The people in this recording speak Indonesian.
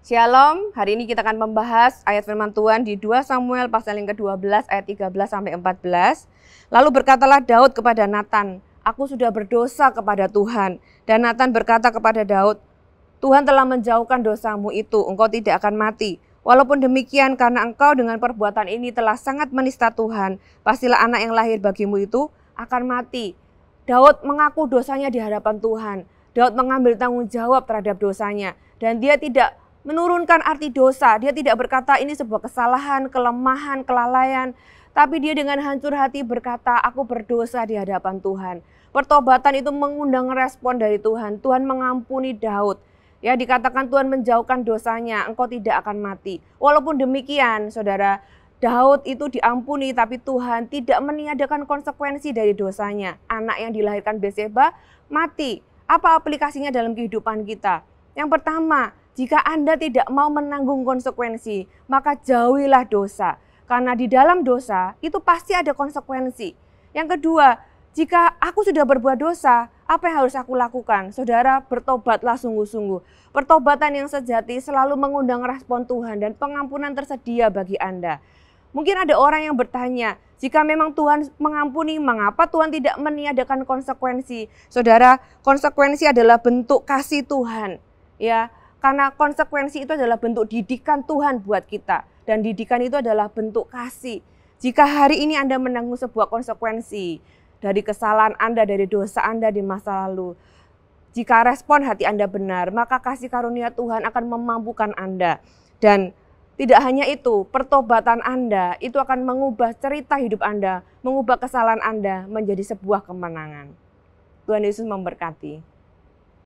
Shalom, hari ini kita akan membahas ayat firman Tuhan di 2 Samuel pasal yang ke-12 ayat 13 sampai 14. Lalu berkatalah Daud kepada Nathan, "Aku sudah berdosa kepada Tuhan." Dan Nathan berkata kepada Daud, "Tuhan telah menjauhkan dosamu itu, engkau tidak akan mati. Walaupun demikian karena engkau dengan perbuatan ini telah sangat menista Tuhan, pastilah anak yang lahir bagimu itu akan mati." Daud mengaku dosanya di hadapan Tuhan. Daud mengambil tanggung jawab terhadap dosanya dan dia tidak menurunkan arti dosa. Dia tidak berkata ini sebuah kesalahan, kelemahan, kelalaian. Tapi dia dengan hancur hati berkata, aku berdosa di hadapan Tuhan. Pertobatan itu mengundang respon dari Tuhan. Tuhan mengampuni Daud. Ya dikatakan Tuhan menjauhkan dosanya, engkau tidak akan mati. Walaupun demikian saudara, Daud itu diampuni tapi Tuhan tidak meniadakan konsekuensi dari dosanya. Anak yang dilahirkan Beseba mati. Apa aplikasinya dalam kehidupan kita? Yang pertama, jika Anda tidak mau menanggung konsekuensi, maka jauhilah dosa. Karena di dalam dosa itu pasti ada konsekuensi. Yang kedua, jika aku sudah berbuat dosa, apa yang harus aku lakukan? Saudara, bertobatlah sungguh-sungguh. Pertobatan yang sejati selalu mengundang respon Tuhan dan pengampunan tersedia bagi Anda. Mungkin ada orang yang bertanya, jika memang Tuhan mengampuni, mengapa Tuhan tidak meniadakan konsekuensi? Saudara, konsekuensi adalah bentuk kasih Tuhan. Ya, karena konsekuensi itu adalah bentuk didikan Tuhan buat kita. Dan didikan itu adalah bentuk kasih. Jika hari ini Anda menanggung sebuah konsekuensi dari kesalahan Anda, dari dosa Anda di masa lalu, jika respon hati Anda benar, maka kasih karunia Tuhan akan memampukan Anda. Dan tidak hanya itu, pertobatan Anda itu akan mengubah cerita hidup Anda, mengubah kesalahan Anda menjadi sebuah kemenangan. Tuhan Yesus memberkati.